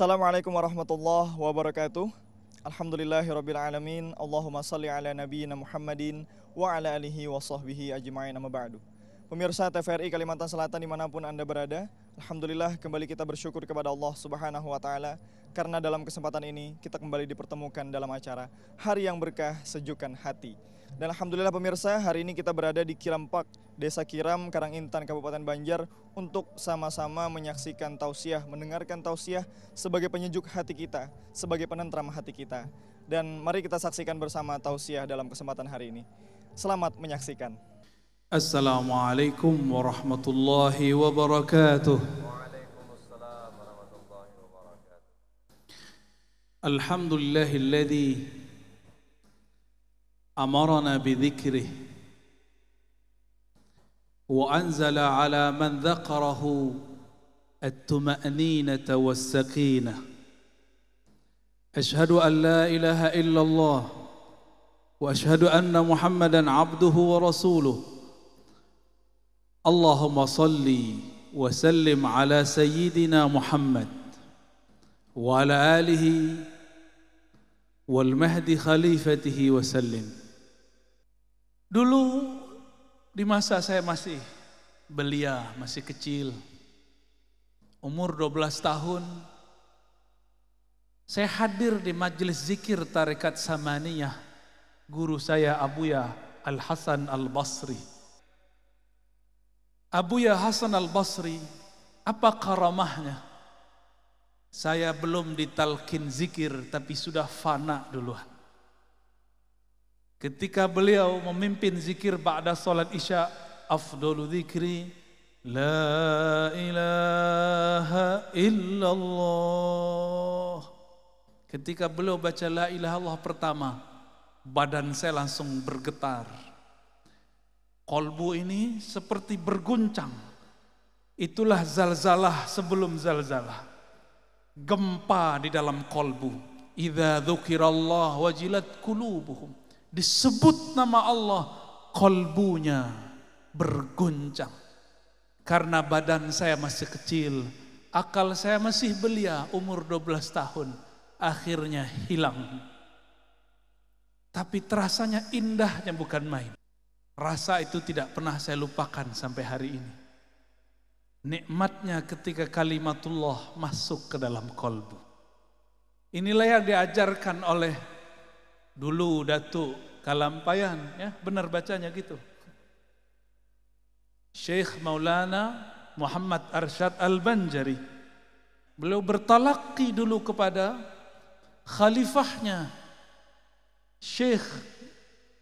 Assalamualaikum warahmatullahi wabarakatuh. Alhamdulillahirrabbilalamin. Allahumma salli ala nabiyina Muhammadin wa ala alihi wa sahbihi ajma'in amma ba'du. Pemirsa TVRI Kalimantan Selatan dimanapun Anda berada, Alhamdulillah kembali kita bersyukur kepada Allah subhanahu wa ta'ala karena dalam kesempatan ini kita kembali dipertemukan dalam acara Hari yang Berkah Sejukan Hati dan Alhamdulillah pemirsa, hari ini kita berada di Kirampak, Desa Kiram, Karangintan, Kabupaten Banjar untuk sama-sama menyaksikan tausiah, mendengarkan tausiah sebagai penyejuk hati kita, sebagai penentram hati kita. Dan mari kita saksikan bersama tausiah dalam kesempatan hari ini. Selamat menyaksikan. Assalamualaikum warahmatullahi wabarakatuh. Waalaikumsalam warahmatullahi wabarakatuh. Alhamdulillahilladzi امرنا بذكره وانزل على من ذكره الطمانينه والسكينه اشهد ان لا اله الا الله واشهد ان محمدا عبده ورسوله اللهم صل وسلم على سيدنا محمد وعلى اله والمهد خليفته وسلم Dulu di masa saya masih belia, masih kecil, umur 12 tahun, saya hadir di majelis zikir tarekat Samaniyah, guru saya Abuya Al-Hasan Al-Basri. Abuya Hasan Al-Basri, apa karamahnya? Saya belum ditalkin zikir tapi sudah fana duluan. Ketika beliau memimpin zikir ba'da salat Isya, afdalu zikri la ilaha illallah. Ketika beliau baca la ilaha Allah pertama, badan saya langsung bergetar. Kolbu ini seperti berguncang. Itulah zalzalah sebelum zalzalah. Gempa di dalam kolbu. Idza dzukirallah wajilat qulubuhum disebut nama Allah, kolbunya berguncang. Karena badan saya masih kecil, akal saya masih belia umur 12 tahun, akhirnya hilang. Tapi terasanya yang bukan main. Rasa itu tidak pernah saya lupakan sampai hari ini. Nikmatnya ketika kalimatullah masuk ke dalam kolbu. Inilah yang diajarkan oleh Dulu Datuk Kalampayan, ya benar bacanya gitu. Syekh Maulana Muhammad Arsyad Al-Banjari. Beliau bertalaki dulu kepada khalifahnya Syekh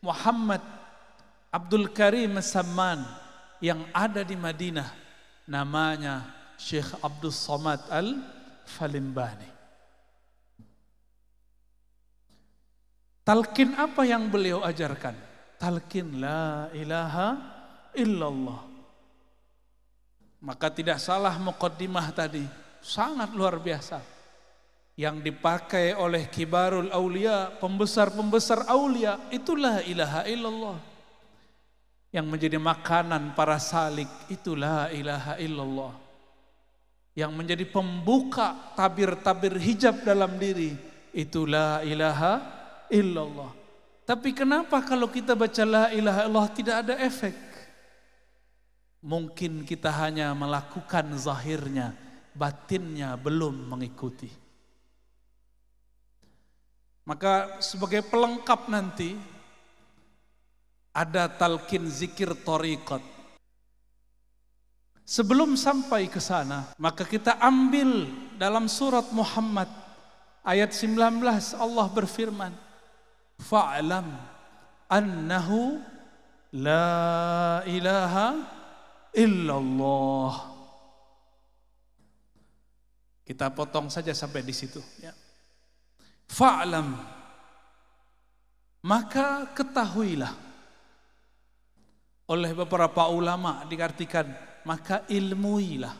Muhammad Abdul Karim Samman yang ada di Madinah namanya Syekh Abdul Somad Al Falimbani. Talkin apa yang beliau ajarkan? Talkin la ilaha illallah. Maka tidak salah mukaddimah tadi. Sangat luar biasa. Yang dipakai oleh kibarul aulia, pembesar-pembesar aulia, itulah ilaha illallah. Yang menjadi makanan para salik, itulah ilaha illallah. Yang menjadi pembuka tabir-tabir hijab dalam diri, itulah ilaha illallah. Tapi kenapa kalau kita baca la ilaha illallah tidak ada efek? Mungkin kita hanya melakukan zahirnya, batinnya belum mengikuti. Maka sebagai pelengkap nanti ada talkin zikir torikot. Sebelum sampai ke sana, maka kita ambil dalam surat Muhammad ayat 19 Allah berfirman, fa'lam annahu la ilaha illallah. Kita potong saja sampai di situ. Ya. Fa'lam. Maka ketahuilah. Oleh beberapa ulama diartikan, maka ilmuilah.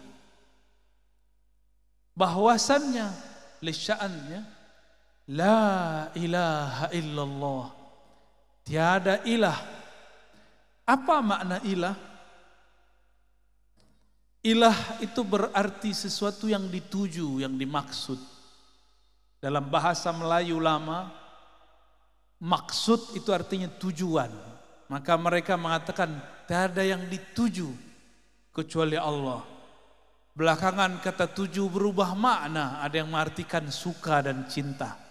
Bahwasannya, lisya'annya, La ilaha illallah. Tiada ilah. Apa makna ilah? Ilah itu berarti sesuatu yang dituju, yang dimaksud. Dalam bahasa Melayu lama, maksud itu artinya tujuan. Maka mereka mengatakan, tiada yang dituju kecuali Allah. Belakangan kata tuju berubah makna, ada yang mengartikan suka dan cinta.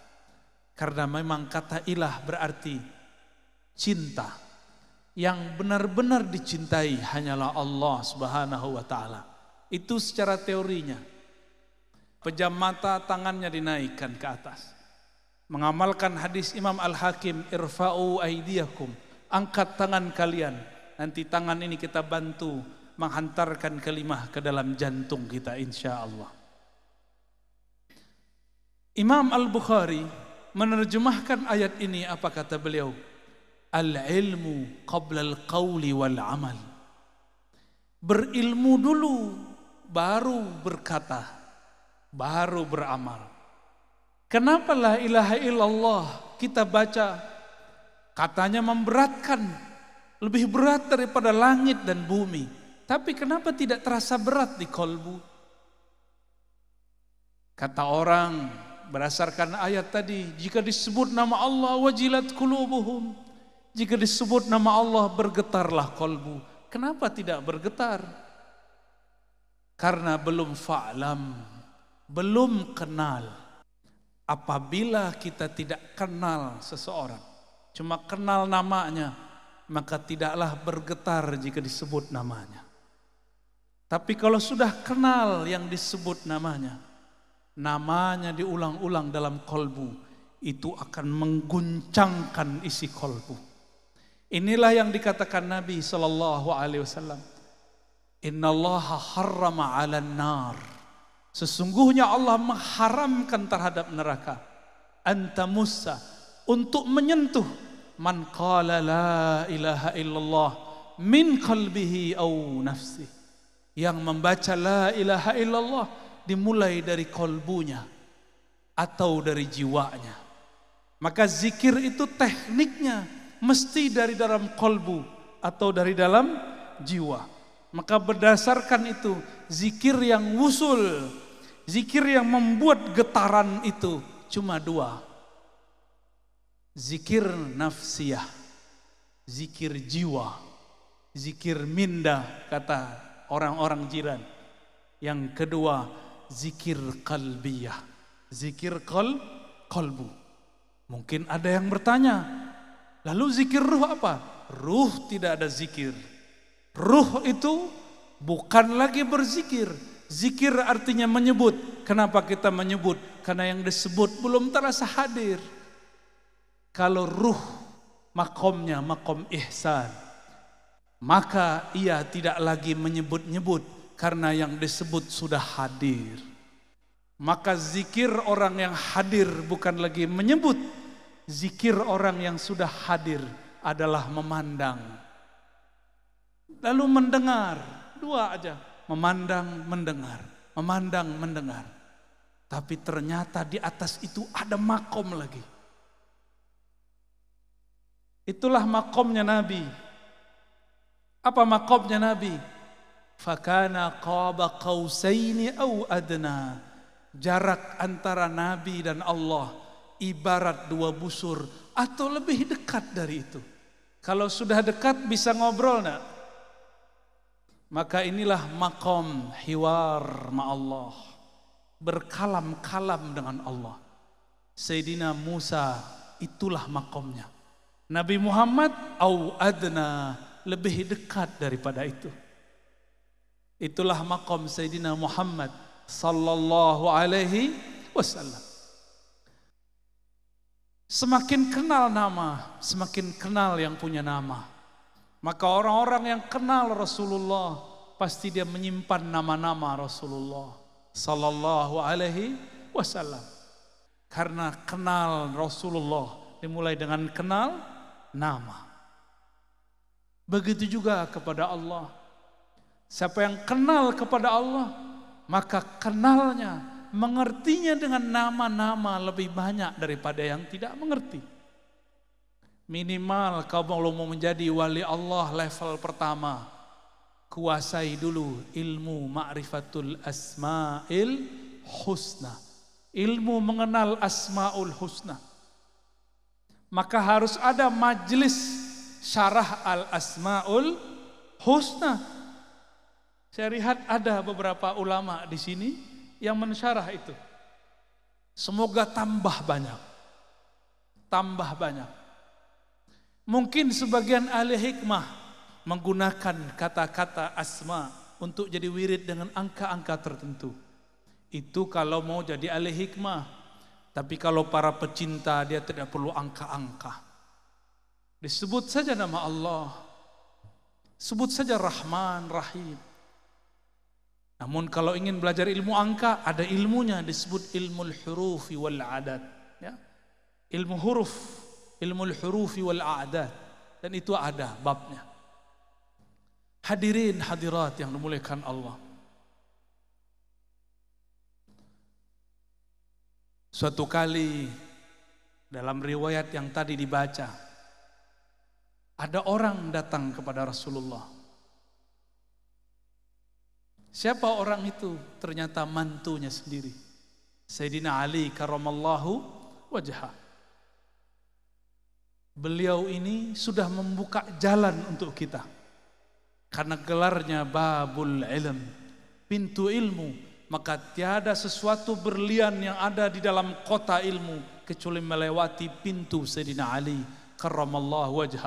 Karena memang kata ilah berarti cinta. Yang benar-benar dicintai hanyalah Allah Subhanahu wa taala. Itu secara teorinya. Pejam mata tangannya dinaikkan ke atas. Mengamalkan hadis Imam Al-Hakim, irfa'u Aidiyakum angkat tangan kalian. Nanti tangan ini kita bantu menghantarkan kelimah ke dalam jantung kita insya Allah. Imam Al-Bukhari menerjemahkan ayat ini apa kata beliau? Al-ilmu qabla al-qawli wal-amal. Berilmu dulu baru berkata, baru beramal. Kenapa la ilaha illallah kita baca katanya memberatkan, lebih berat daripada langit dan bumi. Tapi kenapa tidak terasa berat di kolbu? Kata orang, berdasarkan ayat tadi, jika disebut nama Allah wajilat kulubuhum, jika disebut nama Allah bergetarlah kolbu. Kenapa tidak bergetar? Karena belum fa'lam, belum kenal. Apabila kita tidak kenal seseorang, cuma kenal namanya, maka tidaklah bergetar jika disebut namanya. Tapi kalau sudah kenal yang disebut namanya, namanya diulang-ulang dalam kolbu, itu akan mengguncangkan isi kolbu. Inilah yang dikatakan Nabi saw Alaihi Wasallam. Inna Allah harrama ala nar. Sesungguhnya Allah mengharamkan terhadap neraka. Anta Musa untuk menyentuh man qala la ilaha illallah min qalbihi au nafsi. Yang membaca la ilaha illallah dimulai dari kolbunya atau dari jiwanya. Maka zikir itu tekniknya mesti dari dalam kolbu atau dari dalam jiwa. Maka berdasarkan itu zikir yang wusul, zikir yang membuat getaran itu cuma dua. Zikir nafsiyah, zikir jiwa, zikir minda kata orang-orang jiran. Yang kedua, zikir kalbiyah. Zikir kol, kolbu. Mungkin ada yang bertanya, lalu zikir ruh apa? Ruh tidak ada zikir. Ruh itu bukan lagi berzikir. Zikir artinya menyebut. Kenapa kita menyebut? Karena yang disebut belum terasa hadir. Kalau ruh makomnya makom ihsan, maka ia tidak lagi menyebut-nyebut karena yang disebut sudah hadir. Maka zikir orang yang hadir bukan lagi menyebut, zikir orang yang sudah hadir adalah memandang. Lalu mendengar, dua aja, memandang, mendengar, memandang, mendengar. Tapi ternyata di atas itu ada makom lagi. Itulah makomnya Nabi. Apa makomnya Nabi? Fakana qaba qausaini au adna. Jarak antara Nabi dan Allah ibarat dua busur atau lebih dekat dari itu. Kalau sudah dekat bisa ngobrol nak? Maka inilah makom hiwar ma Allah. Berkalam-kalam dengan Allah. Sayyidina Musa itulah makomnya. Nabi Muhammad au adna lebih dekat daripada itu. Itulah makom Sayyidina Muhammad sallallahu alaihi wasallam. Semakin kenal nama, semakin kenal yang punya nama. Maka orang-orang yang kenal Rasulullah pasti dia menyimpan nama-nama Rasulullah sallallahu alaihi wasallam. Karena kenal Rasulullah dimulai dengan kenal nama. Begitu juga kepada Allah. Siapa yang kenal kepada Allah, maka kenalnya, mengertinya dengan nama-nama lebih banyak daripada yang tidak mengerti. Minimal kau kalau mau menjadi wali Allah level pertama, kuasai dulu ilmu ma'rifatul asma'il husna. Ilmu mengenal asma'ul husna. Maka harus ada majlis syarah al-asma'ul husna saya lihat ada beberapa ulama di sini yang mensyarah itu. Semoga tambah banyak. Tambah banyak. Mungkin sebagian ahli hikmah menggunakan kata-kata asma untuk jadi wirid dengan angka-angka tertentu. Itu kalau mau jadi ahli hikmah. Tapi kalau para pecinta dia tidak perlu angka-angka. Disebut saja nama Allah. Sebut saja Rahman, Rahim. Namun kalau ingin belajar ilmu angka, ada ilmunya disebut ilmu hurufi wal adat. Ya. Ilmu huruf, ilmu hurufi wal adat. Dan itu ada babnya. Hadirin hadirat yang dimuliakan Allah. Suatu kali dalam riwayat yang tadi dibaca, ada orang datang kepada Rasulullah Siapa orang itu? Ternyata mantunya sendiri. Sayyidina Ali karamallahu wajah. Beliau ini sudah membuka jalan untuk kita. Karena gelarnya babul ilm, pintu ilmu, maka tiada sesuatu berlian yang ada di dalam kota ilmu kecuali melewati pintu Sayyidina Ali karamallahu wajah.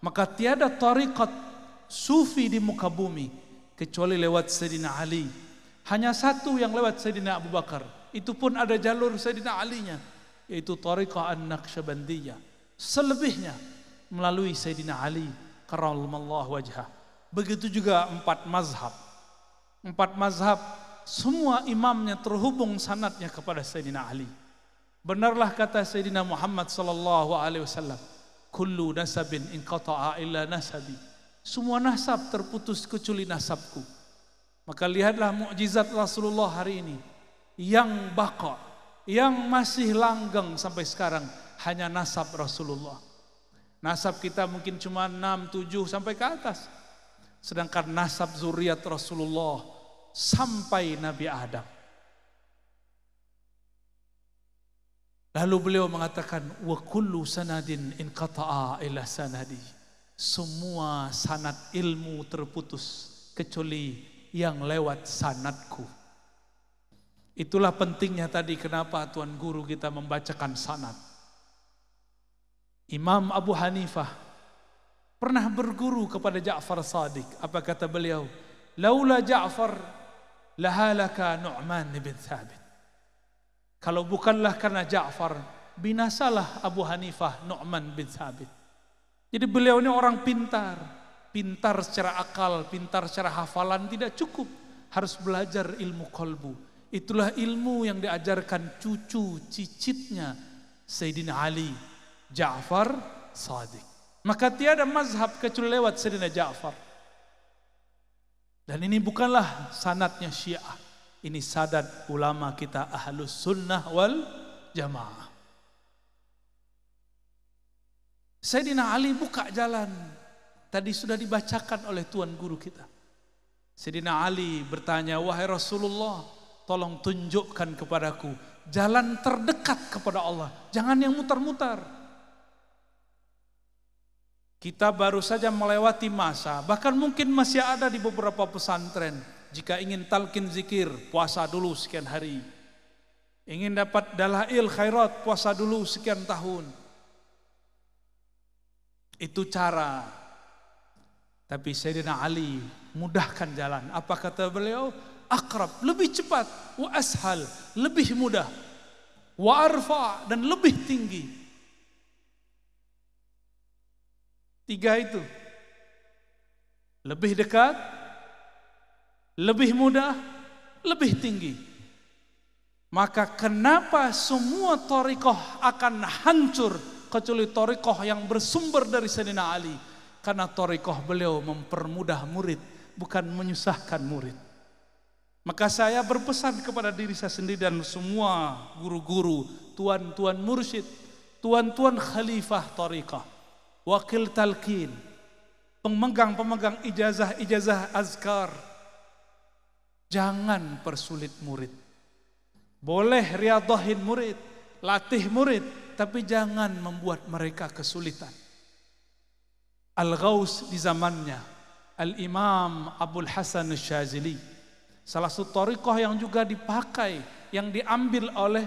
Maka tiada tarikat sufi di muka bumi kecuali lewat Sayyidina Ali. Hanya satu yang lewat Sayyidina Abu Bakar. Itu pun ada jalur Sayyidina Ali-nya, yaitu Tariqah An-Naqsyabandiyah. Selebihnya melalui Sayyidina Ali karramallahu wajhah. Begitu juga empat mazhab. Empat mazhab semua imamnya terhubung sanatnya kepada Sayyidina Ali. Benarlah kata Sayyidina Muhammad sallallahu alaihi wasallam, "Kullu nasabin inqata'a illa nasabi." Semua nasab terputus kecuali nasabku. Maka lihatlah mukjizat Rasulullah hari ini yang bako, yang masih langgeng sampai sekarang hanya nasab Rasulullah. Nasab kita mungkin cuma 6, 7 sampai ke atas. Sedangkan nasab zuriat Rasulullah sampai Nabi Adam. Lalu beliau mengatakan wa kullu sanadin inqata'a ila sanadi semua sanat ilmu terputus kecuali yang lewat sanatku. Itulah pentingnya tadi kenapa Tuan Guru kita membacakan sanat. Imam Abu Hanifah pernah berguru kepada Ja'far Sadiq. Apa kata beliau? Laula Ja'far lahalaka Nu'man bin Thabit. Kalau bukanlah karena Ja'far, binasalah Abu Hanifah Nu'man bin Thabit. Jadi beliau ini orang pintar, pintar secara akal, pintar secara hafalan tidak cukup, harus belajar ilmu kolbu. Itulah ilmu yang diajarkan cucu cicitnya Sayyidina Ali Ja'far Sadiq. Maka tiada mazhab kecuali lewat Sayyidina Ja'far. Dan ini bukanlah sanatnya syiah. Ini sadat ulama kita ahlus sunnah wal jamaah. Sayyidina Ali buka jalan. Tadi sudah dibacakan oleh Tuan Guru kita. Sayyidina Ali bertanya, Wahai Rasulullah, tolong tunjukkan kepadaku jalan terdekat kepada Allah. Jangan yang mutar-mutar. Kita baru saja melewati masa, bahkan mungkin masih ada di beberapa pesantren. Jika ingin talkin zikir, puasa dulu sekian hari. Ingin dapat dalail khairat, puasa dulu sekian tahun. Itu cara. Tapi Sayyidina Ali mudahkan jalan. Apa kata beliau? Akrab, lebih cepat. Wa ashal, lebih mudah. Wa arfa, dan lebih tinggi. Tiga itu. Lebih dekat, lebih mudah, lebih tinggi. Maka kenapa semua torikoh akan hancur kecuali torikoh yang bersumber dari Sayyidina Ali. Karena torikoh beliau mempermudah murid, bukan menyusahkan murid. Maka saya berpesan kepada diri saya sendiri dan semua guru-guru, tuan-tuan mursyid, tuan-tuan khalifah torikoh, wakil talqin, pemegang-pemegang ijazah-ijazah azkar. Jangan persulit murid. Boleh riadahin murid, latih murid, tapi jangan membuat mereka kesulitan. Al-Ghaus di zamannya, Al-Imam Abdul Hasan Syazili, salah satu tarikah yang juga dipakai, yang diambil oleh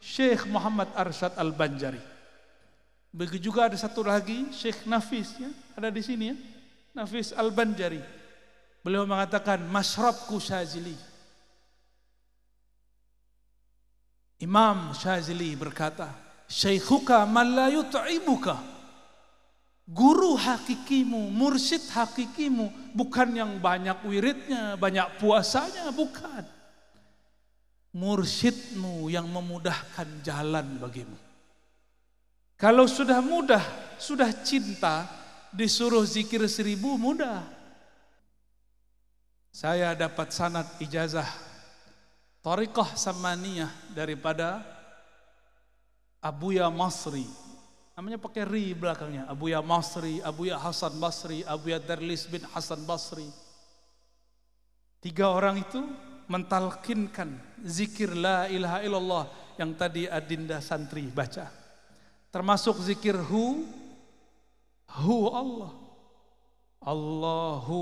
Syekh Muhammad Arshad Al-Banjari. Begitu juga ada satu lagi, Syekh Nafis, ya, ada di sini ya, Nafis Al-Banjari. Beliau mengatakan, masyrabku Syazili, Imam Syazili berkata, Syekhuka la yut'ibuka. Guru hakikimu, mursyid hakikimu, bukan yang banyak wiridnya, banyak puasanya, bukan. Mursyidmu yang memudahkan jalan bagimu. Kalau sudah mudah, sudah cinta, disuruh zikir seribu mudah. Saya dapat sanat ijazah Tariqah Samaniyah daripada Abuya Masri. Namanya pakai ri belakangnya. Abuya Masri, Abuya Hasan Basri, Abuya Darlis bin Hasan Basri. Tiga orang itu mentalkinkan zikir la ilaha illallah yang tadi adinda santri baca. Termasuk zikir hu, hu Allah. Allahu,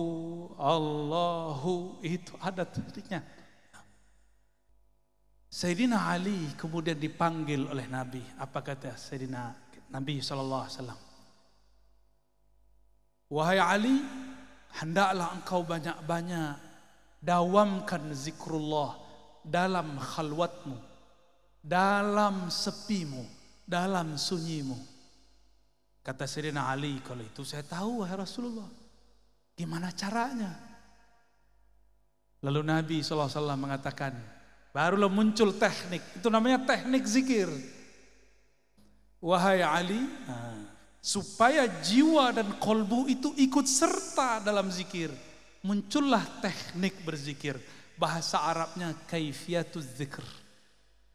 Allahu, itu ada tadinya. Sayyidina Ali kemudian dipanggil oleh Nabi. Apa kata Sayyidina Nabi sallallahu alaihi wasallam? Wahai Ali, hendaklah engkau banyak-banyak dawamkan zikrullah dalam khalwatmu, dalam sepimu, dalam sunyimu. Kata Sayyidina Ali, kalau itu saya tahu wahai Rasulullah. Gimana caranya? Lalu Nabi SAW mengatakan, Barulah muncul teknik. Itu namanya teknik zikir. Wahai Ali, supaya jiwa dan kolbu itu ikut serta dalam zikir. Muncullah teknik berzikir. Bahasa Arabnya kaifiatu zikr.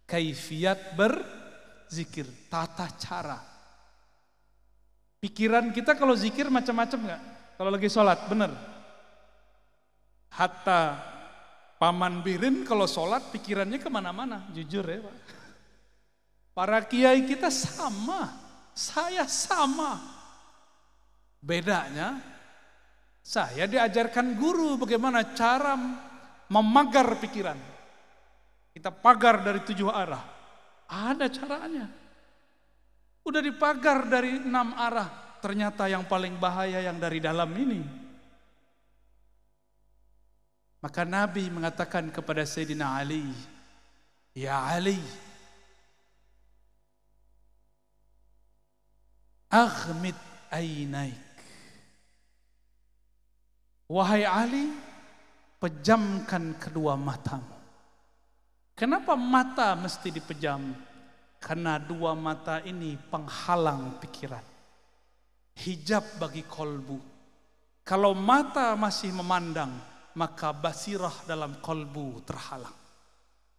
Kaifiat berzikir, tata cara. Pikiran kita kalau zikir macam-macam nggak? Kalau lagi sholat, benar. Hatta Paman Birin kalau sholat pikirannya kemana-mana, jujur ya Pak. Para kiai kita sama, saya sama. Bedanya, saya diajarkan guru bagaimana cara memagar pikiran. Kita pagar dari tujuh arah. Ada caranya. Udah dipagar dari enam arah. Ternyata yang paling bahaya yang dari dalam ini. Maka Nabi mengatakan kepada Sayyidina Ali, Ya Ali, Aghmid ainaik. Wahai Ali, pejamkan kedua matamu. Kenapa mata mesti dipejam? Karena dua mata ini penghalang pikiran. Hijab bagi kolbu. Kalau mata masih memandang, maka basirah dalam kolbu terhalang.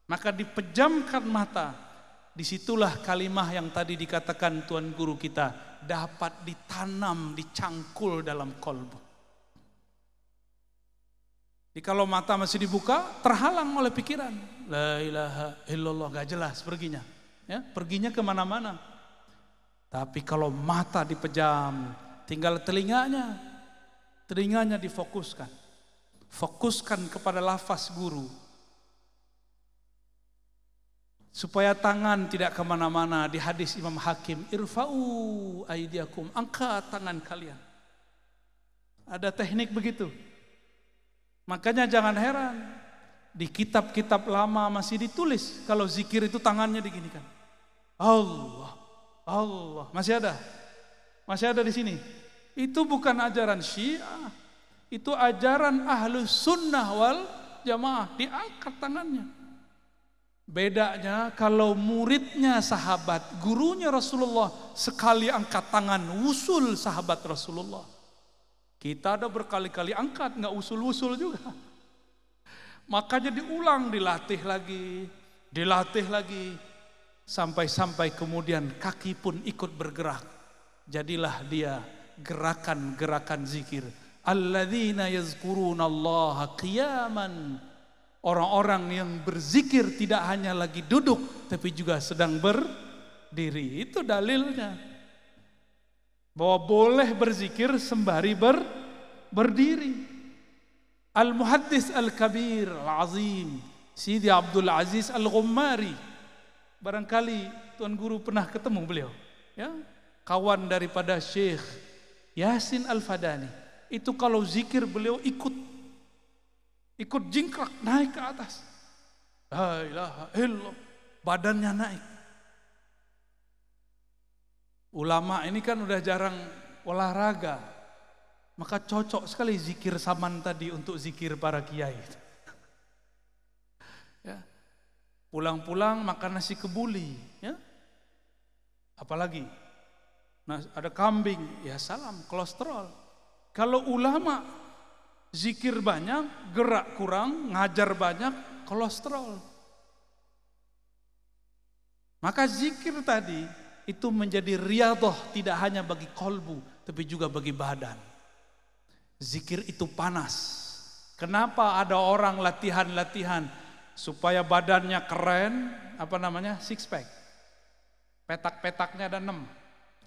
Maka dipejamkan mata, disitulah kalimah yang tadi dikatakan Tuan Guru kita dapat ditanam, dicangkul dalam kolbu. kalau mata masih dibuka, terhalang oleh pikiran. La ilaha illallah, gak jelas perginya. Ya, perginya kemana-mana. Tapi kalau mata dipejam, tinggal telinganya. Telinganya difokuskan. Fokuskan kepada lafaz guru. Supaya tangan tidak kemana-mana di hadis Imam Hakim. Irfa'u aidiakum. Angkat tangan kalian. Ada teknik begitu. Makanya jangan heran. Di kitab-kitab lama masih ditulis. Kalau zikir itu tangannya diginikan. Allah. Allah. Masih ada? Masih ada di sini? Itu bukan ajaran syiah itu ajaran ahlu sunnah wal jamaah diangkat tangannya bedanya kalau muridnya sahabat gurunya Rasulullah sekali angkat tangan usul sahabat Rasulullah kita ada berkali-kali angkat nggak usul-usul juga makanya diulang dilatih lagi dilatih lagi sampai-sampai kemudian kaki pun ikut bergerak jadilah dia gerakan-gerakan zikir alladzina yazkurunallaha qiyaman orang-orang yang berzikir tidak hanya lagi duduk tapi juga sedang berdiri itu dalilnya bahwa boleh berzikir sembari ber, berdiri al muhaddis al kabir al azim Sidi Abdul Aziz al Ghammari barangkali tuan guru pernah ketemu beliau ya kawan daripada Syekh Yasin al Fadani itu kalau zikir beliau ikut ikut jingkrak naik ke atas. Hailah, Badannya naik. Ulama ini kan udah jarang olahraga. Maka cocok sekali zikir saman tadi untuk zikir para kiai. Ya. Pulang-pulang makan nasi kebuli, ya. Apalagi? Nah, ada kambing, ya salam kolesterol. Kalau ulama zikir banyak, gerak kurang, ngajar banyak, kolesterol. Maka zikir tadi itu menjadi riadoh tidak hanya bagi kolbu, tapi juga bagi badan. Zikir itu panas. Kenapa ada orang latihan-latihan supaya badannya keren, apa namanya, six pack. Petak-petaknya ada enam.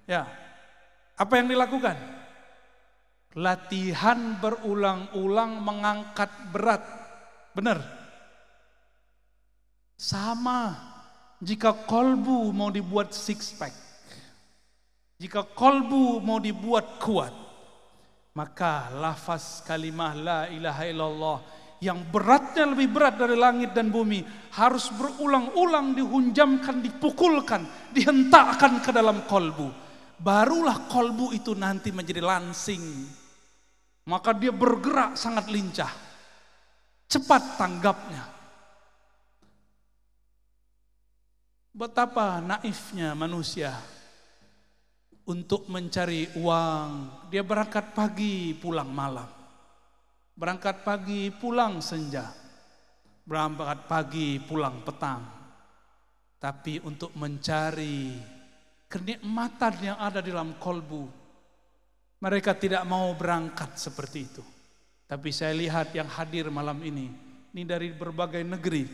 Ya, apa yang dilakukan? latihan berulang-ulang mengangkat berat. Benar? Sama jika kolbu mau dibuat six pack. Jika kolbu mau dibuat kuat. Maka lafaz kalimah la ilaha illallah yang beratnya lebih berat dari langit dan bumi harus berulang-ulang dihunjamkan, dipukulkan, dihentakkan ke dalam kolbu. Barulah kolbu itu nanti menjadi lansing maka dia bergerak sangat lincah. Cepat tanggapnya. Betapa naifnya manusia untuk mencari uang. Dia berangkat pagi, pulang malam. Berangkat pagi, pulang senja. Berangkat pagi, pulang petang. Tapi untuk mencari kenikmatan yang ada di dalam kolbu mereka tidak mau berangkat seperti itu. Tapi saya lihat yang hadir malam ini, ini dari berbagai negeri.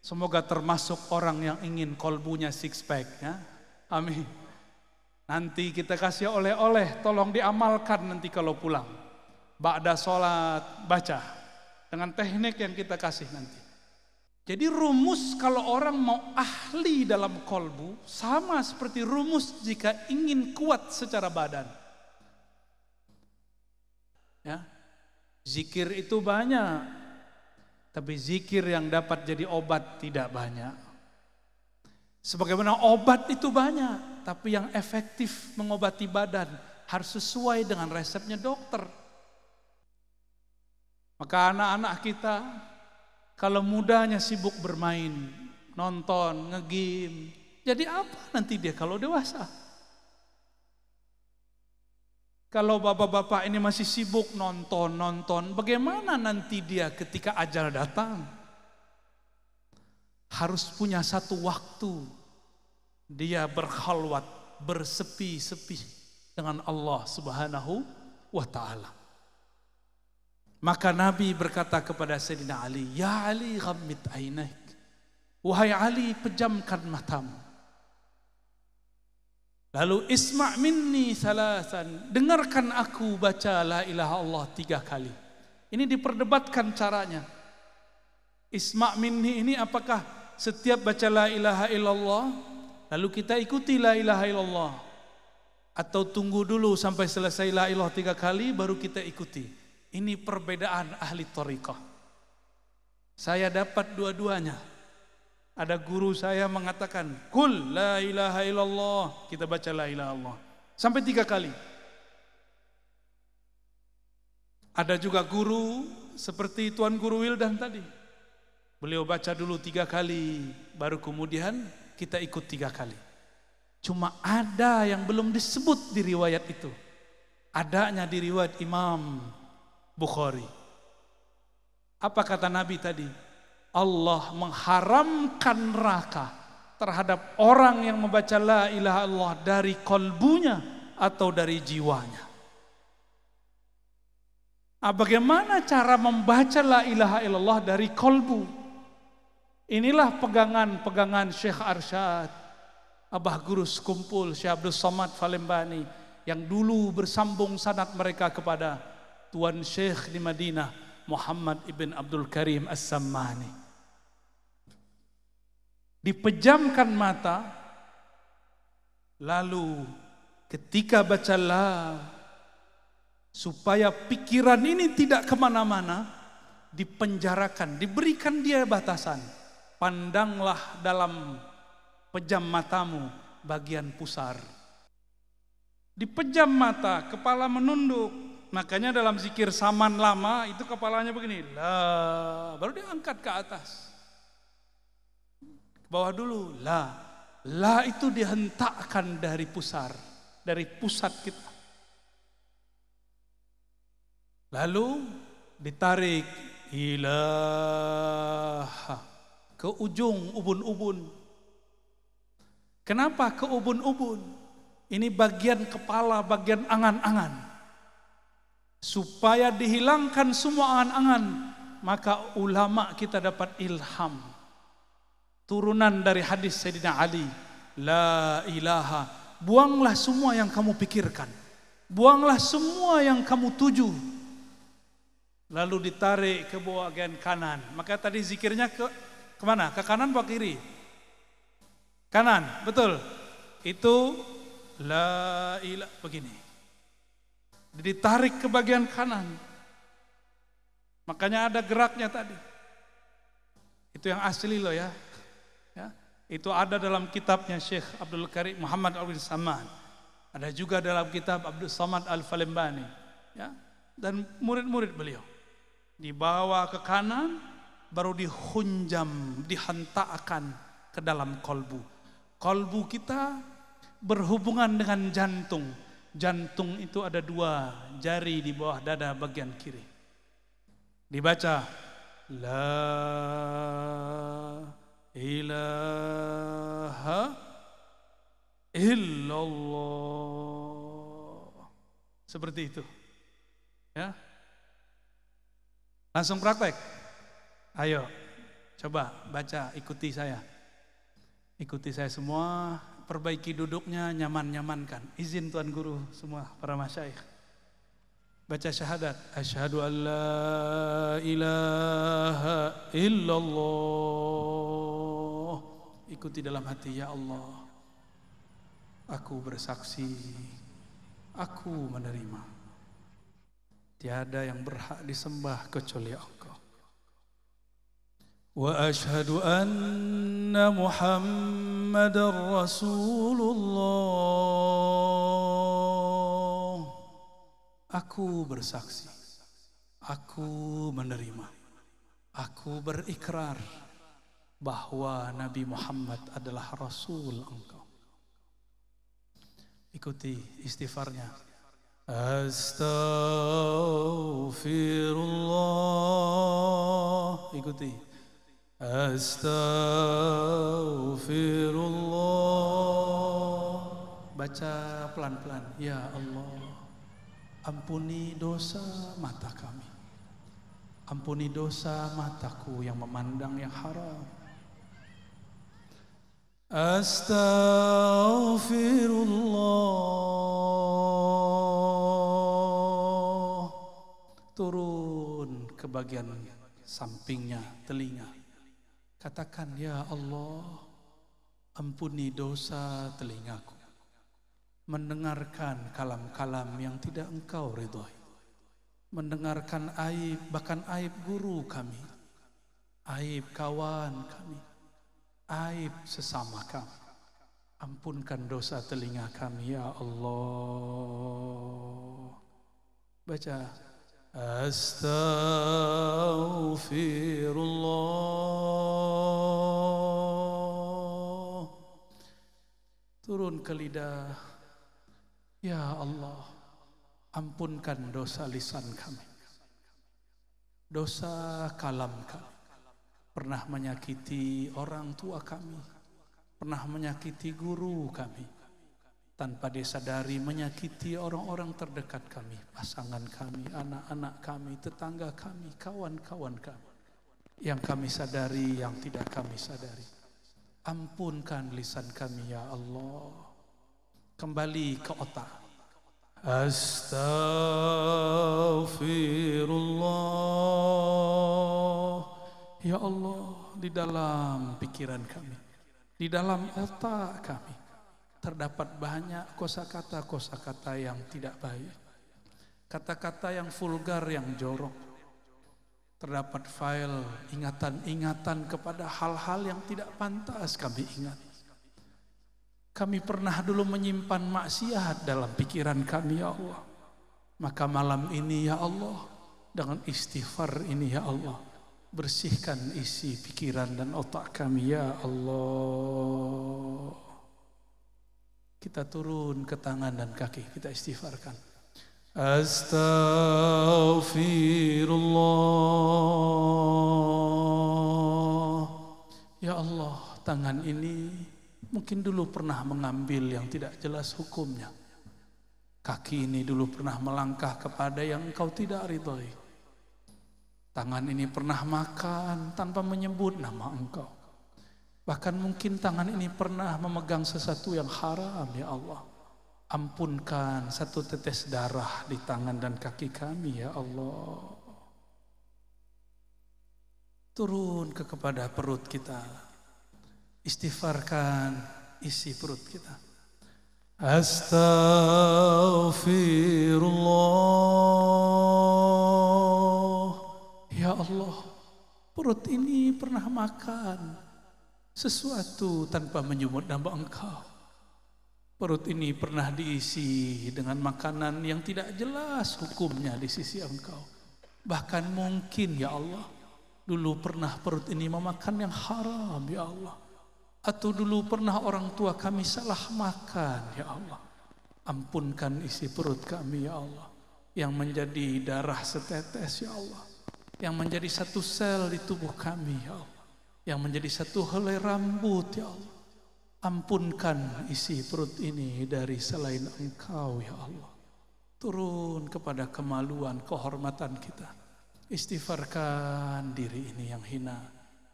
Semoga termasuk orang yang ingin kolbunya six pack ya. Amin. Nanti kita kasih oleh-oleh, tolong diamalkan nanti kalau pulang. Ba'da sholat, baca. Dengan teknik yang kita kasih nanti. Jadi rumus kalau orang mau ahli dalam kolbu, sama seperti rumus jika ingin kuat secara badan. Ya. Zikir itu banyak, tapi zikir yang dapat jadi obat tidak banyak. Sebagaimana obat itu banyak, tapi yang efektif mengobati badan harus sesuai dengan resepnya dokter. Maka anak-anak kita kalau mudanya sibuk bermain, nonton, ngegame, jadi apa nanti dia kalau dewasa? Kalau bapak-bapak ini masih sibuk nonton-nonton, bagaimana nanti dia ketika ajal datang? Harus punya satu waktu dia berhalwat, bersepi-sepi dengan Allah Subhanahu wa taala. Maka Nabi berkata kepada Sayyidina Ali, "Ya Ali, ghammit ainak." Wahai Ali, pejamkan matamu. Lalu isma' minni salasan. Dengarkan aku baca la ilaha Allah tiga kali. Ini diperdebatkan caranya. Isma' minni ini apakah setiap baca la ilaha illallah lalu kita ikuti la ilaha illallah atau tunggu dulu sampai selesai la ilaha tiga kali baru kita ikuti. Ini perbedaan ahli tariqah. Saya dapat dua-duanya. Ada guru saya mengatakan, Kul la ilaha illallah. Kita baca la ilaha Allah. Sampai tiga kali. Ada juga guru seperti Tuan Guru Wildan tadi. Beliau baca dulu tiga kali, baru kemudian kita ikut tiga kali. Cuma ada yang belum disebut di riwayat itu. Adanya di riwayat Imam Bukhari. Apa kata Nabi tadi? Allah mengharamkan neraka terhadap orang yang membaca la ilaha Allah dari kolbunya atau dari jiwanya. Nah, bagaimana cara membaca la ilaha illallah dari kolbu? Inilah pegangan-pegangan Syekh Arsyad, Abah guru sekumpul Syekh Abdul Somad Falembani yang dulu bersambung sanat mereka kepada Tuan Syekh di Madinah Muhammad Ibn Abdul Karim As-Sammani dipejamkan mata, lalu ketika bacalah supaya pikiran ini tidak kemana-mana, dipenjarakan, diberikan dia batasan. Pandanglah dalam pejam matamu bagian pusar. Dipejam mata, kepala menunduk. Makanya dalam zikir saman lama itu kepalanya begini. Lah, baru angkat ke atas. Bawah dulu, la. La itu dihentakkan dari pusar, dari pusat kita. Lalu ditarik ilah ke ujung ubun-ubun. Kenapa ke ubun-ubun? Ini bagian kepala, bagian angan-angan. Supaya dihilangkan semua angan-angan, maka ulama kita dapat ilham turunan dari hadis Sayyidina Ali, la ilaha, buanglah semua yang kamu pikirkan. Buanglah semua yang kamu tuju. Lalu ditarik ke bagian kanan. Maka tadi zikirnya ke kemana? Ke kanan atau kiri? Kanan, betul. Itu la ilah begini. Ditarik ke bagian kanan. Makanya ada geraknya tadi. Itu yang asli loh ya. Itu ada dalam kitabnya Syekh Abdul Karim Muhammad Abdul Samad. Ada juga dalam kitab Abdul Samad Al-Falembani. Ya. Dan murid-murid beliau. Dibawa ke kanan, baru dihunjam, dihentakkan ke dalam kolbu. Kolbu kita berhubungan dengan jantung. Jantung itu ada dua jari di bawah dada bagian kiri. Dibaca, La ilaha illallah. Seperti itu. Ya. Langsung praktek. Ayo, coba baca, ikuti saya. Ikuti saya semua, perbaiki duduknya, nyaman-nyamankan. Izin Tuan Guru semua para masyayikh baca syahadat asyhadu an la ilaha illallah ikuti dalam hati ya Allah aku bersaksi aku menerima tiada yang berhak disembah kecuali Engkau wa ashadu anna muhammadar rasulullah aku bersaksi aku menerima aku berikrar bahwa Nabi Muhammad adalah Rasul engkau. Ikuti istighfarnya. Astaghfirullah. Ikuti. Astaghfirullah. Baca pelan-pelan. Ya Allah, ampuni dosa mata kami. Ampuni dosa mataku yang memandang yang haram أستغفر turun ke bagian sampingnya telinga katakan ya Allah ampuni dosa telingaku mendengarkan kalam-kalam yang tidak engkau ridhoi mendengarkan aib bahkan aib guru kami aib kawan kami aib sesama kami. Ampunkan dosa telinga kami ya Allah. Baca Astaghfirullah. Turun ke lidah. Ya Allah, ampunkan dosa lisan kami. Dosa kalam kami pernah menyakiti orang tua kami, pernah menyakiti guru kami, tanpa disadari menyakiti orang-orang terdekat kami, pasangan kami, anak-anak kami, tetangga kami, kawan-kawan kami. Yang kami sadari, yang tidak kami sadari. Ampunkan lisan kami ya Allah. Kembali ke otak. Astaghfirullah Ya Allah, di dalam pikiran kami, di dalam otak kami, terdapat banyak kosakata-kosakata yang tidak baik. Kata-kata yang vulgar, yang jorok. Terdapat file ingatan-ingatan kepada hal-hal yang tidak pantas kami ingat. Kami pernah dulu menyimpan maksiat dalam pikiran kami, ya Allah. Maka malam ini, ya Allah, dengan istighfar ini, ya Allah, Bersihkan isi pikiran dan otak kami ya Allah. Kita turun ke tangan dan kaki, kita istighfarkan. Astaghfirullah. Ya Allah, tangan ini mungkin dulu pernah mengambil yang tidak jelas hukumnya. Kaki ini dulu pernah melangkah kepada yang engkau tidak ridhoi Tangan ini pernah makan tanpa menyebut nama engkau. Bahkan mungkin tangan ini pernah memegang sesuatu yang haram ya Allah. Ampunkan satu tetes darah di tangan dan kaki kami ya Allah. Turun ke kepada perut kita. Istighfarkan isi perut kita. Astaghfirullah Allah, perut ini pernah makan sesuatu tanpa menyebut nama engkau. Perut ini pernah diisi dengan makanan yang tidak jelas hukumnya di sisi engkau. Bahkan mungkin ya Allah, dulu pernah perut ini memakan yang haram ya Allah. Atau dulu pernah orang tua kami salah makan ya Allah. Ampunkan isi perut kami ya Allah. Yang menjadi darah setetes ya Allah yang menjadi satu sel di tubuh kami, ya Allah. Yang menjadi satu helai rambut, ya Allah. Ampunkan isi perut ini dari selain Engkau, ya Allah. Turun kepada kemaluan, kehormatan kita. Istighfarkan diri ini yang hina,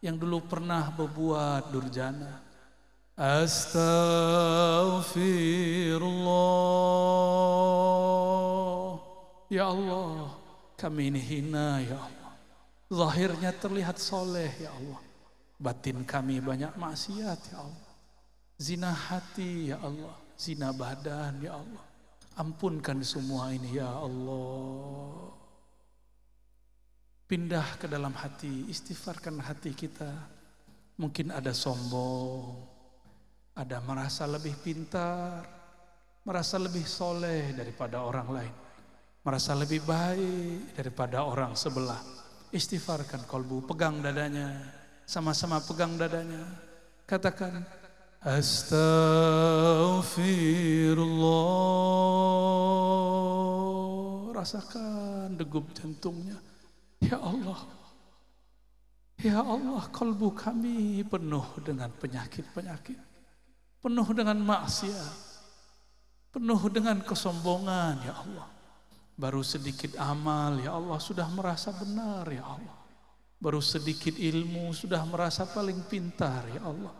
yang dulu pernah berbuat durjana. Astaghfirullah. Ya Allah, kami ini hina, ya Allah. Zahirnya terlihat soleh ya Allah. Batin kami banyak maksiat ya Allah. Zina hati ya Allah. Zina badan ya Allah. Ampunkan semua ini ya Allah. Pindah ke dalam hati. Istighfarkan hati kita. Mungkin ada sombong. Ada merasa lebih pintar. Merasa lebih soleh daripada orang lain. Merasa lebih baik daripada orang sebelah Istighfarkan kolbu, pegang dadanya. Sama-sama pegang dadanya. Katakan, Astaghfirullah. Rasakan degup jantungnya. Ya Allah. Ya Allah, kolbu kami penuh dengan penyakit-penyakit. Penuh dengan maksiat. Penuh dengan kesombongan, ya Allah. Baru sedikit amal, ya Allah, sudah merasa benar, ya Allah. Baru sedikit ilmu, sudah merasa paling pintar, ya Allah.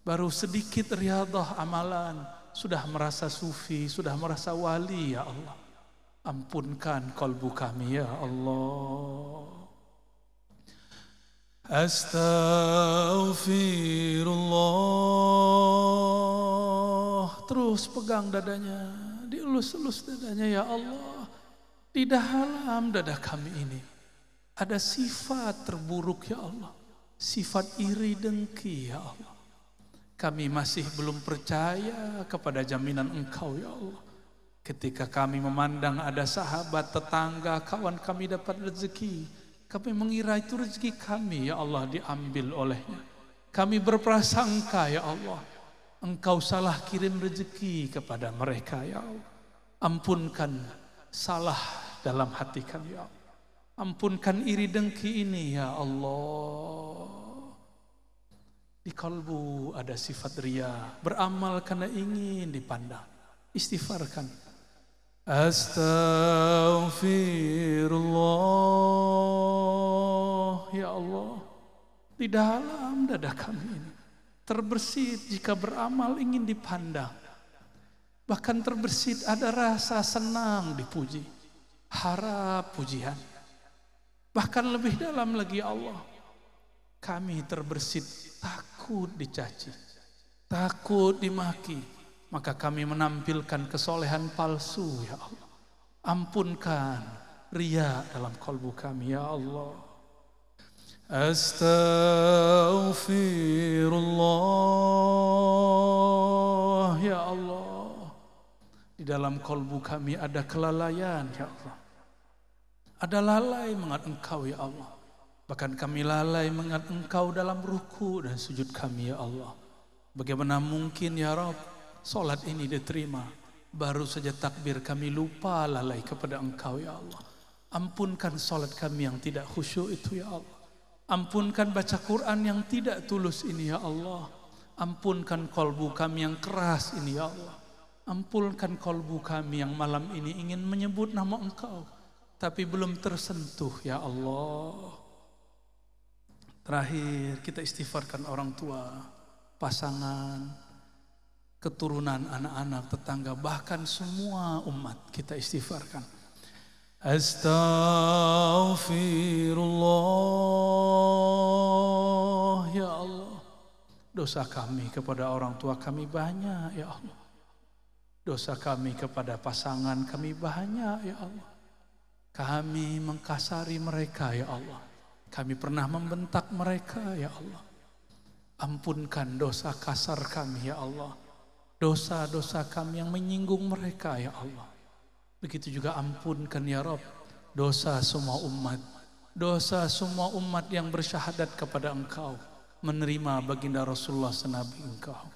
Baru sedikit riadah amalan, sudah merasa sufi, sudah merasa wali, ya Allah. Ampunkan kalbu kami, ya Allah. Astaghfirullah Terus pegang dadanya Dielus-elus dadanya Ya Allah di dalam dada kami ini ada sifat terburuk ya Allah. Sifat iri dengki ya Allah. Kami masih belum percaya kepada jaminan engkau ya Allah. Ketika kami memandang ada sahabat, tetangga, kawan kami dapat rezeki. Kami mengira itu rezeki kami ya Allah diambil olehnya. Kami berprasangka ya Allah. Engkau salah kirim rezeki kepada mereka ya Allah. Ampunkan salah dalam hati kami ya Allah. Ampunkan iri dengki ini ya Allah. Di kalbu ada sifat ria, beramal karena ingin dipandang. Istighfarkan. Astaghfirullah ya Allah. Di dalam dada kami ini terbersit jika beramal ingin dipandang. Bahkan terbersit ada rasa senang dipuji harap pujian. Bahkan lebih dalam lagi Allah. Kami terbersih, takut dicaci, takut dimaki. Maka kami menampilkan kesolehan palsu ya Allah. Ampunkan ria dalam kalbu kami ya Allah. Astaghfirullah ya Allah dalam kolbu kami ada kelalaian, ya Allah. Ada lalai mengat engkau, ya Allah. Bahkan kami lalai mengat engkau dalam ruku dan sujud kami, ya Allah. Bagaimana mungkin, ya Rob, solat ini diterima. Baru saja takbir kami lupa lalai kepada engkau, ya Allah. Ampunkan solat kami yang tidak khusyuk itu, ya Allah. Ampunkan baca Quran yang tidak tulus ini, ya Allah. Ampunkan kolbu kami yang keras ini, ya Allah. Ampulkan kolbu kami yang malam ini ingin menyebut nama engkau. Tapi belum tersentuh ya Allah. Terakhir kita istighfarkan orang tua, pasangan, keturunan anak-anak, tetangga, bahkan semua umat kita istighfarkan. Astaghfirullah ya Allah. Dosa kami kepada orang tua kami banyak ya Allah. Dosa kami kepada pasangan kami banyak ya Allah. Kami mengkasari mereka ya Allah. Kami pernah membentak mereka ya Allah. Ampunkan dosa kasar kami ya Allah. Dosa-dosa kami yang menyinggung mereka ya Allah. Begitu juga ampunkan ya Rob dosa semua umat. Dosa semua umat yang bersyahadat kepada engkau. Menerima baginda Rasulullah senabi engkau.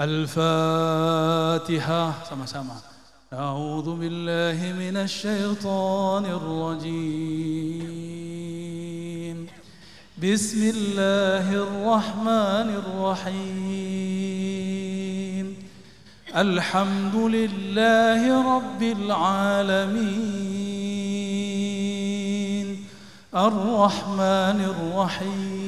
الفاتحة سما سما أعوذ بالله من الشيطان الرجيم بسم الله الرحمن الرحيم الحمد لله رب العالمين الرحمن الرحيم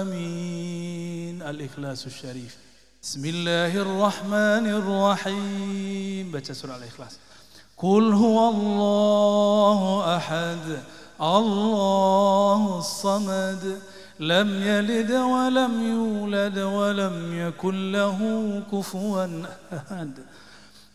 آمين الإخلاص الشريف بسم الله الرحمن الرحيم بتسرع الإخلاص قل هو الله أحد الله الصمد لم يلد ولم يولد ولم يكن له كفوا أحد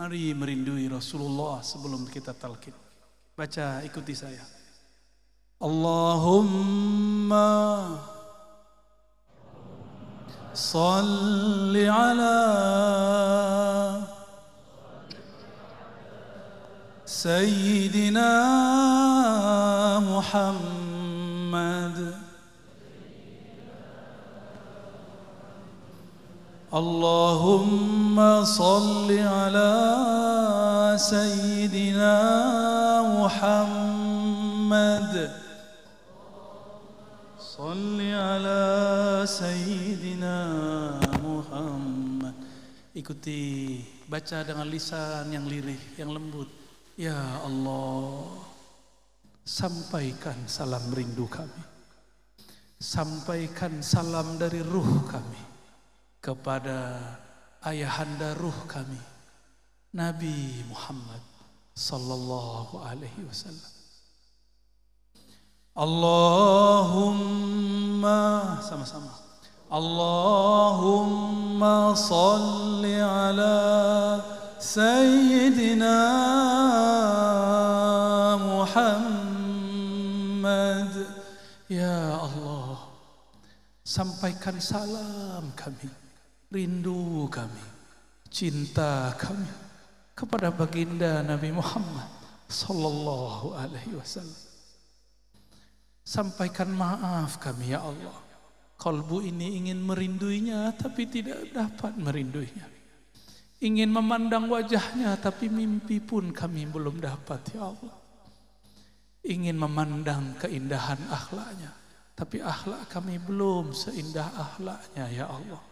Mari merindui Rasulullah sebelum kita talqin. Baca ikuti saya. Allahumma salli ala sayyidina Muhammad اللهم صل على سيدنا محمد صل على سيدنا محمد ikuti baca dengan lisan yang lirih yang lembut ya Allah sampaikan salam rindu kami sampaikan salam dari ruh kami kepada ayahanda ruh kami Nabi Muhammad sallallahu alaihi wasallam Allahumma sama-sama Allahumma salli ala sayyidina Muhammad ya Allah sampaikan salam kami rindu kami, cinta kami kepada baginda Nabi Muhammad sallallahu alaihi wasallam. Sampaikan maaf kami ya Allah. Kalbu ini ingin merinduinya tapi tidak dapat merinduinya. Ingin memandang wajahnya tapi mimpi pun kami belum dapat ya Allah. Ingin memandang keindahan akhlaknya tapi akhlak kami belum seindah akhlaknya ya Allah.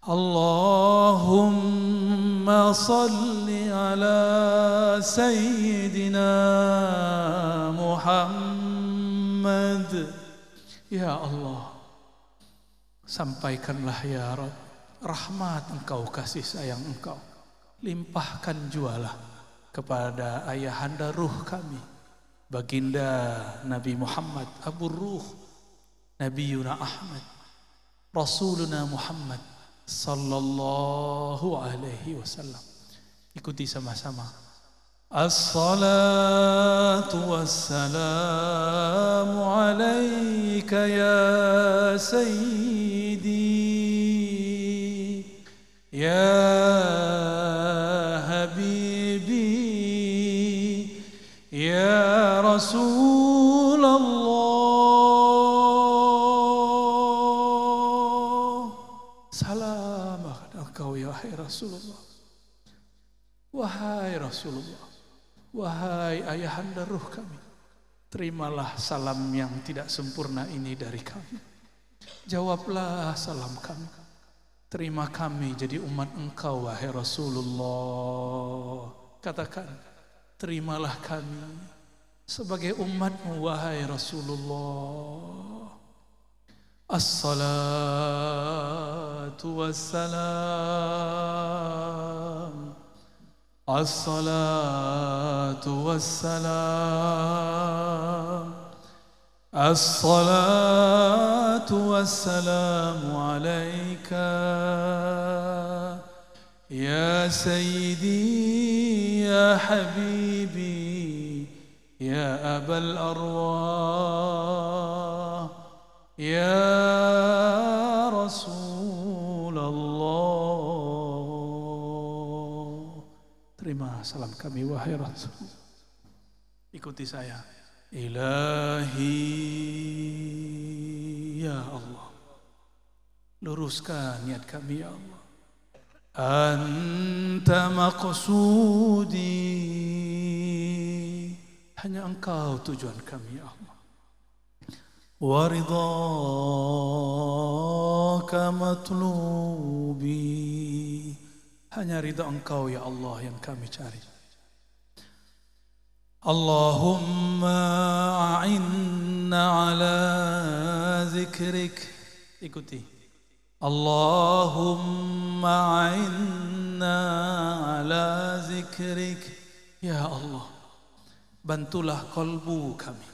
اللهم صل على سيدنا محمد يا الله sampaikanlah ya Rob rahmat engkau kasih sayang engkau limpahkan jualah kepada ayahanda ruh kami baginda Nabi Muhammad Abu Ruh Nabi Yuna Ahmad Rasuluna Muhammad sallallahu alaihi wasallam. Ikuti sama-sama. Assalatu wassalamu alaika ya sayyidi ya habibi ya rasul Rasulullah. Wahai ayahanda ruh kami, terimalah salam yang tidak sempurna ini dari kami. Jawablah salam kami. Terima kami jadi umat engkau, wahai Rasulullah. Katakan, terimalah kami sebagai umatmu, wahai Rasulullah. Assalatu wassalam الصلاة والسلام الصلاة والسلام عليك يا سيدي يا حبيبي يا أبا الأرواح يا salam kami wahai Rasul. Ikuti saya. Ilahi ya Allah. Luruskan niat kami ya Allah. Anta maqsudi. Hanya engkau tujuan kami ya Allah. Waridaka matlubi. Hanya rida engkau ya Allah yang kami cari Allahumma a'inna ala zikrik Ikuti Allahumma a'inna ala zikrik Ya Allah Bantulah kalbu kami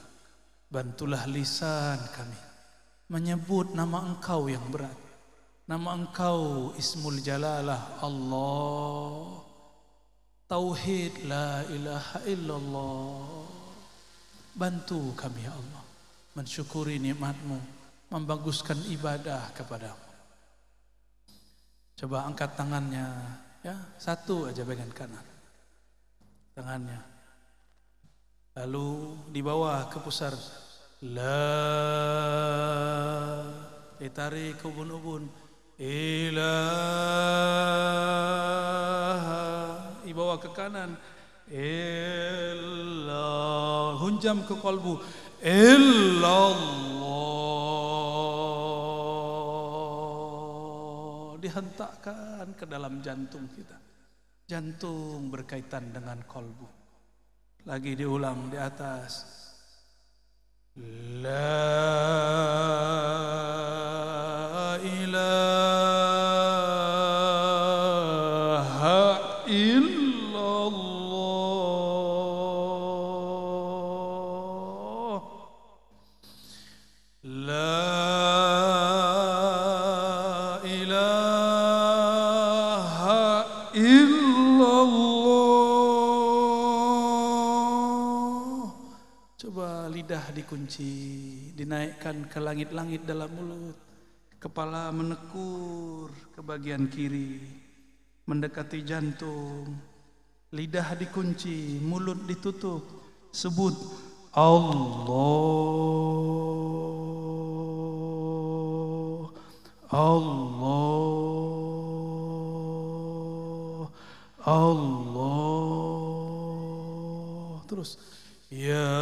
Bantulah lisan kami Menyebut nama engkau yang berat Nama engkau ismul jalalah Allah Tauhid la ilaha illallah Bantu kami ya Allah Mensyukuri nikmatmu Membaguskan ibadah kepadamu Coba angkat tangannya ya Satu aja bagian kanan Tangannya Lalu di bawah ke pusar La Ditarik ubun-ubun ilaha dibawa ke kanan illallah hunjam ke kolbu illallah dihentakkan ke dalam jantung kita jantung berkaitan dengan kolbu lagi diulang di atas la ke langit-langit dalam mulut. Kepala menekur ke bagian kiri, mendekati jantung. Lidah dikunci, mulut ditutup. Sebut Allah. Allah. Allah. Terus Ya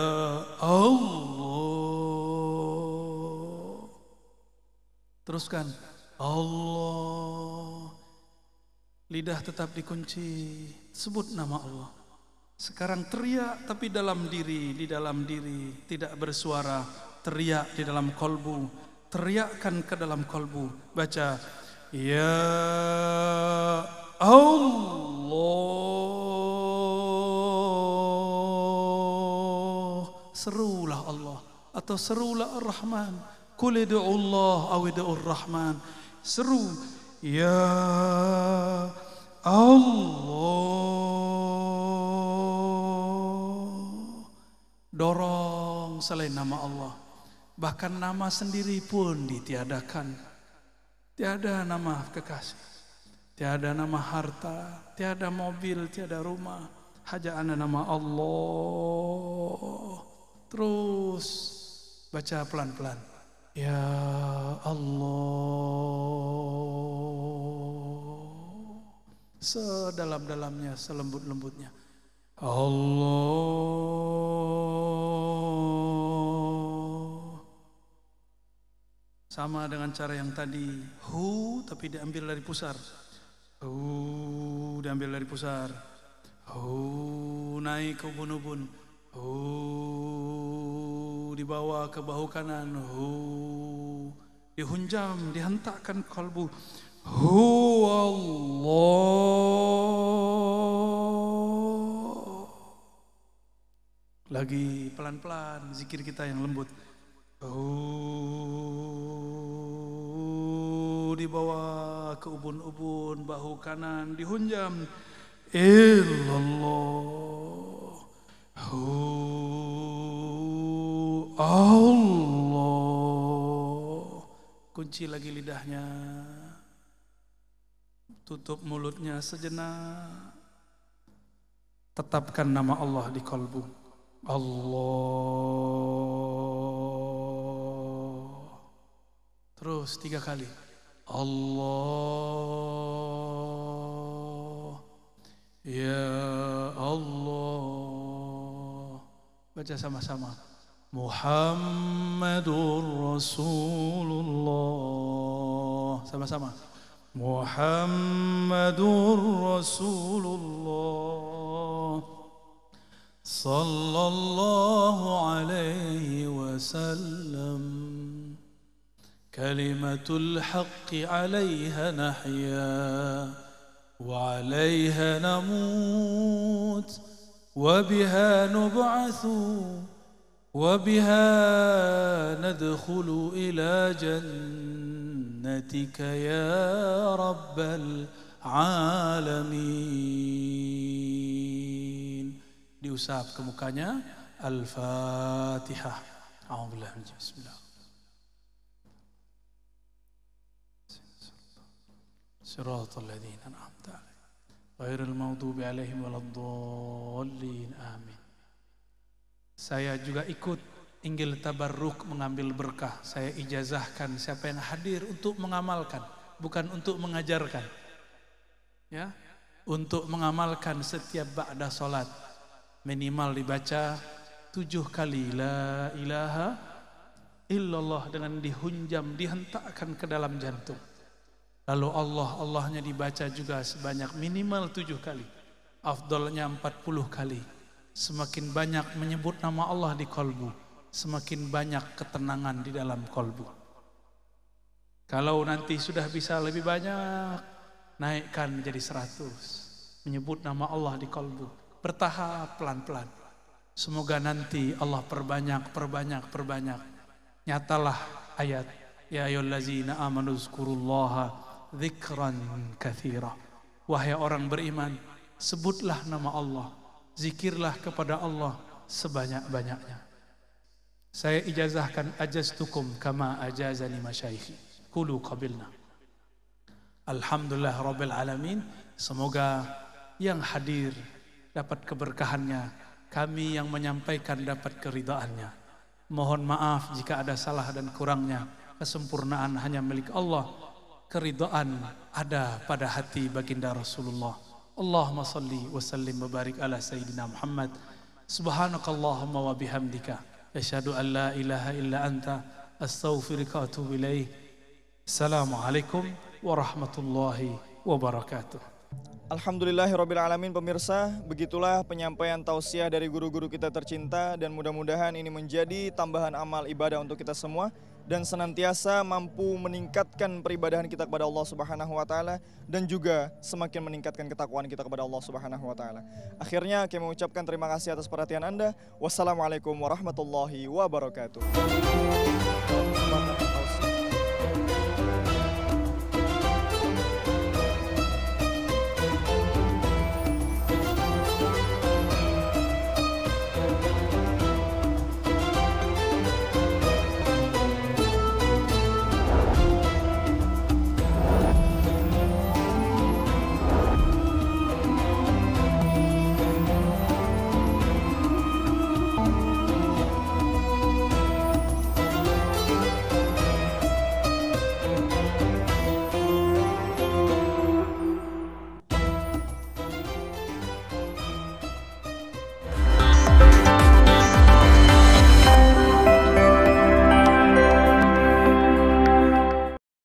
Allah Teruskan. Allah. Lidah tetap dikunci. Sebut nama Allah. Sekarang teriak tapi dalam diri, di dalam diri tidak bersuara. Teriak di dalam kolbu. Teriakkan ke dalam kolbu. Baca. Ya Allah. Serulah Allah atau serulah Ar-Rahman. Qul Allah awidu'ur rahman. Seru. Ya Allah. Dorong selain nama Allah. Bahkan nama sendiri pun ditiadakan. Tiada nama kekasih. Tiada nama harta. Tiada mobil. Tiada rumah. Hanya ada nama Allah. Terus baca pelan-pelan. Ya Allah Sedalam-dalamnya, selembut-lembutnya Allah Sama dengan cara yang tadi Hu tapi diambil dari pusar Hu diambil dari pusar Hu naik ke ubun bun Hu dibawa ke bahu kanan. Hu. Dihunjam, dihentakkan kalbu. Hu Allah. Lagi pelan-pelan zikir kita yang lembut. Hu dibawa ke ubun-ubun bahu kanan dihunjam. Illallah. Hu Allah. Kunci lagi lidahnya. Tutup mulutnya sejenak. Tetapkan nama Allah di kolbu. Allah. Terus tiga kali. Allah. Ya Allah. Baca sama-sama. محمد رسول الله سمع سمع محمد رسول الله صلى الله عليه وسلم كلمة الحق عليها نحيا وعليها نموت وبها نبعث وبها ندخل إلى جنتك يا رب العالمين diusap ke mukanya Al-Fatihah A'udzubillah bismillah صراط الذين أنعمت عليهم غير المغضوب عليهم ولا الضالين آمين Saya juga ikut Inggil Tabarruk mengambil berkah. Saya ijazahkan siapa yang hadir untuk mengamalkan, bukan untuk mengajarkan. Ya, untuk mengamalkan setiap ba'da solat minimal dibaca tujuh kali la ilaha illallah dengan dihunjam dihentakkan ke dalam jantung lalu Allah Allahnya dibaca juga sebanyak minimal tujuh kali afdolnya empat puluh kali Semakin banyak menyebut nama Allah di kolbu, semakin banyak ketenangan di dalam kolbu. Kalau nanti sudah bisa lebih banyak, naikkan menjadi seratus. Menyebut nama Allah di kolbu. Bertahap pelan-pelan. Semoga nanti Allah perbanyak, perbanyak, perbanyak. Nyatalah ayat. Ya ayolazina amanu zkurullaha dzikran kathira. Wahai orang beriman, sebutlah nama Allah zikirlah kepada Allah sebanyak-banyaknya. Saya ijazahkan ajaztukum kama ajazani masyaikhi. Kulu qabilna. Alhamdulillah Rabbil Alamin. Semoga yang hadir dapat keberkahannya. Kami yang menyampaikan dapat keridaannya. Mohon maaf jika ada salah dan kurangnya. Kesempurnaan hanya milik Allah. Keridaan ada pada hati baginda Rasulullah اللهم صل وسلم وبارك على سيدنا محمد سبحانك اللهم وبحمدك أشهد أن لا إله إلا أنت أستغفرك وأتوب اليه السلام عليكم ورحمة الله وبركاته Alhamdulillahirrabbilalamin pemirsa, begitulah penyampaian tausiah dari guru-guru kita tercinta dan mudah-mudahan ini menjadi tambahan amal ibadah untuk kita semua dan senantiasa mampu meningkatkan peribadahan kita kepada Allah Subhanahu wa taala dan juga semakin meningkatkan ketakwaan kita kepada Allah Subhanahu wa taala. Akhirnya kami mengucapkan terima kasih atas perhatian Anda. Wassalamualaikum warahmatullahi wabarakatuh.